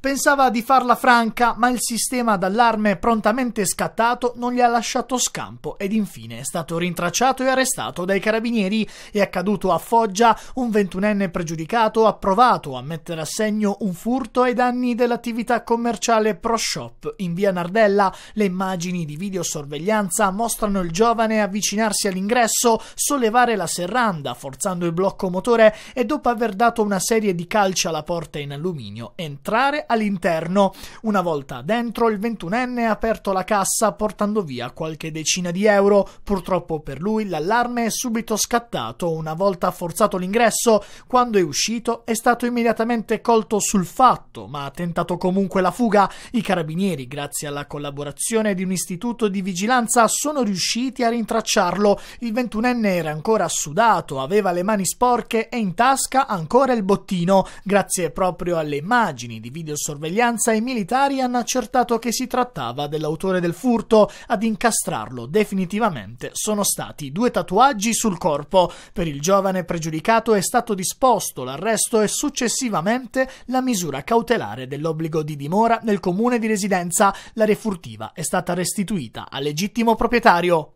Pensava di farla franca, ma il sistema d'allarme prontamente scattato non gli ha lasciato scampo ed infine è stato rintracciato e arrestato dai carabinieri. È accaduto a Foggia un ventunenne pregiudicato ha provato a mettere a segno un furto ai danni dell'attività commerciale Pro Shop. In via Nardella le immagini di videosorveglianza mostrano il giovane avvicinarsi all'ingresso, sollevare la serranda forzando il blocco motore e dopo aver dato una serie di calci alla porta in alluminio entrare all'interno. Una volta dentro, il 21enne ha aperto la cassa portando via qualche decina di euro. Purtroppo per lui l'allarme è subito scattato. Una volta forzato l'ingresso, quando è uscito è stato immediatamente colto sul fatto, ma ha tentato comunque la fuga. I carabinieri, grazie alla collaborazione di un istituto di vigilanza, sono riusciti a rintracciarlo. Il 21enne era ancora sudato, aveva le mani sporche e in tasca ancora il bottino. Grazie proprio alle immagini di video sorveglianza i militari hanno accertato che si trattava dell'autore del furto. Ad incastrarlo definitivamente sono stati due tatuaggi sul corpo. Per il giovane pregiudicato è stato disposto l'arresto e successivamente la misura cautelare dell'obbligo di dimora nel comune di residenza. La refurtiva è stata restituita al legittimo proprietario.